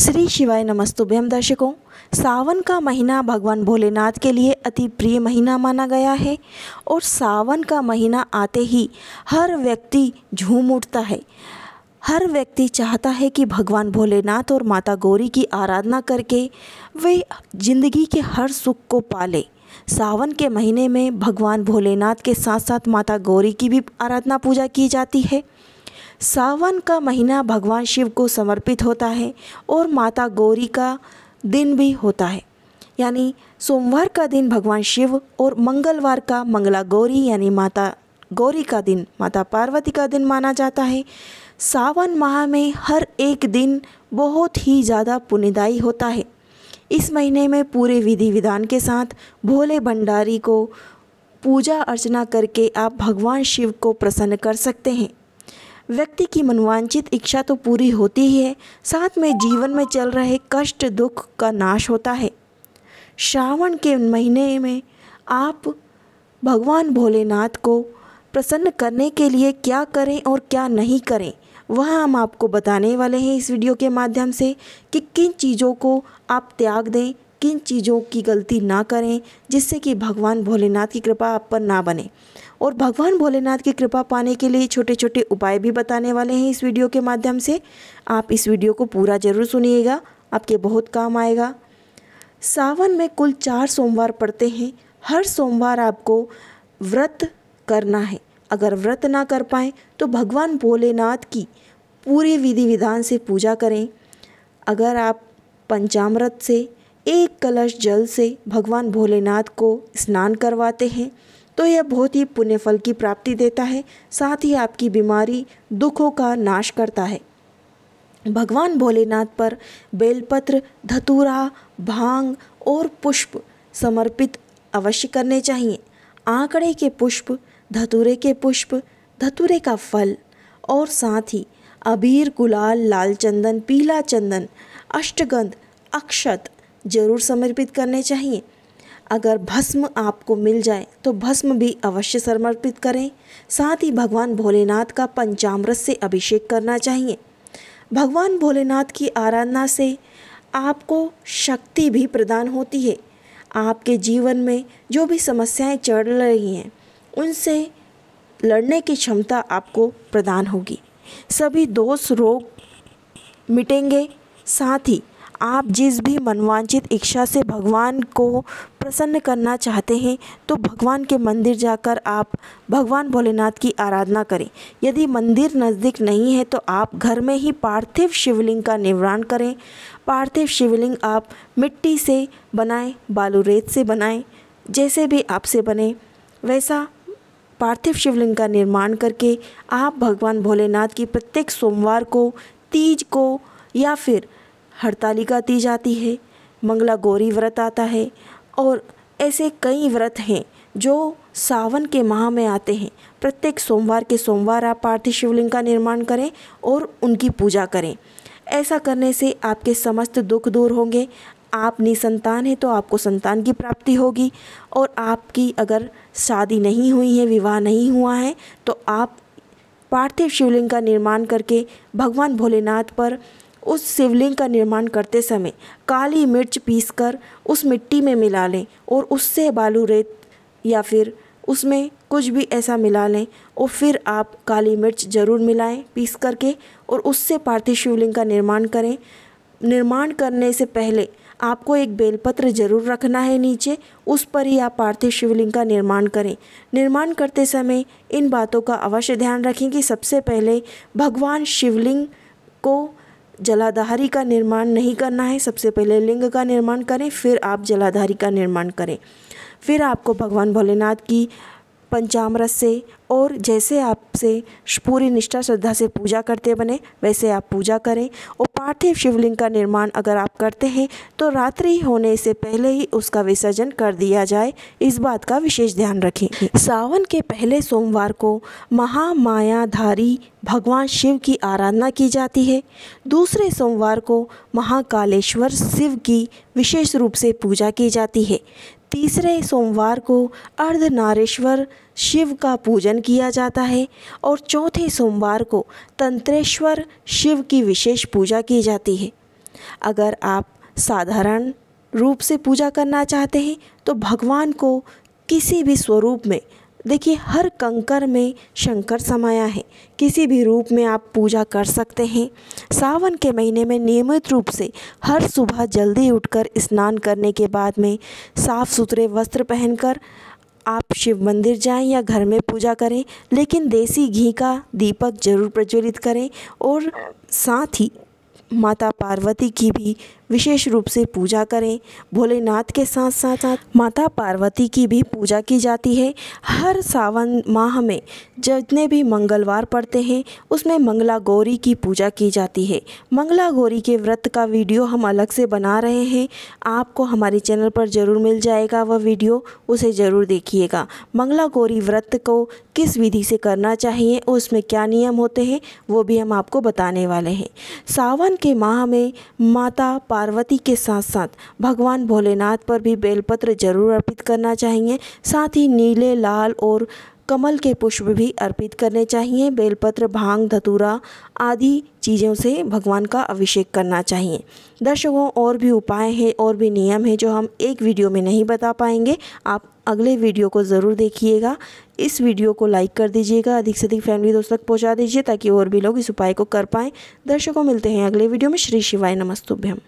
श्री शिवाय नमस्तुभ्यम दर्शकों सावन का महीना भगवान भोलेनाथ के लिए अति प्रिय महीना माना गया है और सावन का महीना आते ही हर व्यक्ति झूम उठता है हर व्यक्ति चाहता है कि भगवान भोलेनाथ और माता गौरी की आराधना करके वे जिंदगी के हर सुख को पाले सावन के महीने में भगवान भोलेनाथ के साथ साथ माता गौरी की भी आराधना पूजा की जाती है सावन का महीना भगवान शिव को समर्पित होता है और माता गौरी का दिन भी होता है यानी सोमवार का दिन भगवान शिव और मंगलवार का मंगला गौरी यानी माता गौरी का दिन माता पार्वती का दिन माना जाता है सावन माह में हर एक दिन बहुत ही ज़्यादा पुण्यदायी होता है इस महीने में पूरे विधि विधान के साथ भोले भंडारी को पूजा अर्चना करके आप भगवान शिव को प्रसन्न कर सकते हैं व्यक्ति की मनवांचित इच्छा तो पूरी होती ही है साथ में जीवन में चल रहे कष्ट दुख का नाश होता है श्रावण के महीने में आप भगवान भोलेनाथ को प्रसन्न करने के लिए क्या करें और क्या नहीं करें वह हम आपको बताने वाले हैं इस वीडियो के माध्यम से कि किन चीज़ों को आप त्याग दें किन चीज़ों की गलती ना करें जिससे कि भगवान भोलेनाथ की कृपा आप पर ना बने और भगवान भोलेनाथ की कृपा पाने के लिए छोटे छोटे उपाय भी बताने वाले हैं इस वीडियो के माध्यम से आप इस वीडियो को पूरा ज़रूर सुनिएगा आपके बहुत काम आएगा सावन में कुल चार सोमवार पड़ते हैं हर सोमवार आपको व्रत करना है अगर व्रत ना कर पाएँ तो भगवान भोलेनाथ की पूरे विधि विधान से पूजा करें अगर आप पंचामृत से एक कलश जल से भगवान भोलेनाथ को स्नान करवाते हैं तो यह बहुत ही पुण्य फल की प्राप्ति देता है साथ ही आपकी बीमारी दुखों का नाश करता है भगवान भोलेनाथ पर बेलपत्र धतूरा भांग और पुष्प समर्पित अवश्य करने चाहिए आंकड़े के पुष्प धतूरे के पुष्प धतूरे का फल और साथ ही अबीर गुलाल लाल चंदन पीला चंदन अष्टगंध अक्षत जरूर समर्पित करने चाहिए अगर भस्म आपको मिल जाए तो भस्म भी अवश्य समर्पित करें साथ ही भगवान भोलेनाथ का पंचामृत से अभिषेक करना चाहिए भगवान भोलेनाथ की आराधना से आपको शक्ति भी प्रदान होती है आपके जीवन में जो भी समस्याएं चढ़ रही हैं उनसे लड़ने की क्षमता आपको प्रदान होगी सभी दोष रोग मिटेंगे साथ ही आप जिस भी मनवांचित इच्छा से भगवान को प्रसन्न करना चाहते हैं तो भगवान के मंदिर जाकर आप भगवान भोलेनाथ की आराधना करें यदि मंदिर नज़दीक नहीं है तो आप घर में ही पार्थिव शिवलिंग का निर्माण करें पार्थिव शिवलिंग आप मिट्टी से बनाएं बालू रेत से बनाएं जैसे भी आपसे बने वैसा पार्थिव शिवलिंग का निर्माण करके आप भगवान भोलेनाथ की प्रत्येक सोमवार को तीज को या फिर हड़तालिका दी जाती है मंगला गौरी व्रत आता है और ऐसे कई व्रत हैं जो सावन के माह में आते हैं प्रत्येक सोमवार के सोमवार आप पार्थिव शिवलिंग का निर्माण करें और उनकी पूजा करें ऐसा करने से आपके समस्त दुख दूर होंगे आप निसंतान हैं तो आपको संतान की प्राप्ति होगी और आपकी अगर शादी नहीं हुई है विवाह नहीं हुआ है तो आप पार्थिव शिवलिंग का निर्माण करके भगवान भोलेनाथ पर उस शिवलिंग का निर्माण करते समय काली मिर्च पीसकर उस मिट्टी में मिला लें और उससे बालू रेत या फिर उसमें कुछ भी ऐसा मिला लें और फिर आप काली मिर्च ज़रूर मिलाएं पीस करके और उससे पार्थिव शिवलिंग का निर्माण करें निर्माण करने से पहले आपको एक बेलपत्र जरूर रखना है नीचे उस पर ही आप पार्थिव शिवलिंग का निर्माण करें निर्माण करते समय इन बातों का अवश्य ध्यान रखें कि सबसे पहले भगवान शिवलिंग को जलाधारी का निर्माण नहीं करना है सबसे पहले लिंग का निर्माण करें फिर आप जलाधारी का निर्माण करें फिर आपको भगवान भोलेनाथ की पंचामृत से और जैसे आपसे पूरी निष्ठा श्रद्धा से पूजा करते बने वैसे आप पूजा करें और पार्थिव शिवलिंग का निर्माण अगर आप करते हैं तो रात्रि होने से पहले ही उसका विसर्जन कर दिया जाए इस बात का विशेष ध्यान रखें सावन के पहले सोमवार को महामायाधारी भगवान शिव की आराधना की जाती है दूसरे सोमवार को महाकालेश्वर शिव की विशेष रूप से पूजा की जाती है तीसरे सोमवार को अर्धनारेश्वर शिव का पूजन किया जाता है और चौथे सोमवार को तंत्रेश्वर शिव की विशेष पूजा की जाती है अगर आप साधारण रूप से पूजा करना चाहते हैं तो भगवान को किसी भी स्वरूप में देखिए हर कंकर में शंकर समाया है किसी भी रूप में आप पूजा कर सकते हैं सावन के महीने में नियमित रूप से हर सुबह जल्दी उठकर स्नान करने के बाद में साफ़ सुथरे वस्त्र पहनकर आप शिव मंदिर जाएं या घर में पूजा करें लेकिन देसी घी का दीपक जरूर प्रज्वलित करें और साथ ही माता पार्वती की भी विशेष रूप से पूजा करें भोलेनाथ के साथ साथ साथ माता पार्वती की भी पूजा की जाती है हर सावन माह में जितने भी मंगलवार पड़ते हैं उसमें मंगला गौरी की पूजा की जाती है मंगला गौरी के व्रत का वीडियो हम अलग से बना रहे हैं आपको हमारे चैनल पर ज़रूर मिल जाएगा वह वीडियो उसे ज़रूर देखिएगा मंगला गौरी व्रत को किस विधि से करना चाहिए और उसमें क्या नियम होते हैं वो भी हम आपको बताने वाले हैं सावन के माह में माता पार्वती के साथ साथ भगवान भोलेनाथ पर भी बेलपत्र जरूर अर्पित करना चाहिए साथ ही नीले लाल और कमल के पुष्प भी अर्पित करने चाहिए बेलपत्र भांग धतूरा आदि चीज़ों से भगवान का अभिषेक करना चाहिए दर्शकों और भी उपाय हैं और भी नियम हैं जो हम एक वीडियो में नहीं बता पाएंगे आप अगले वीडियो को ज़रूर देखिएगा इस वीडियो को लाइक कर दीजिएगा अधिक से अधिक फैमिली दोस्त तक पहुँचा दीजिए ताकि और भी लोग इस उपाय को कर पाएँ दर्शकों मिलते हैं अगले वीडियो में श्री शिवाय नमस्तुभ्यम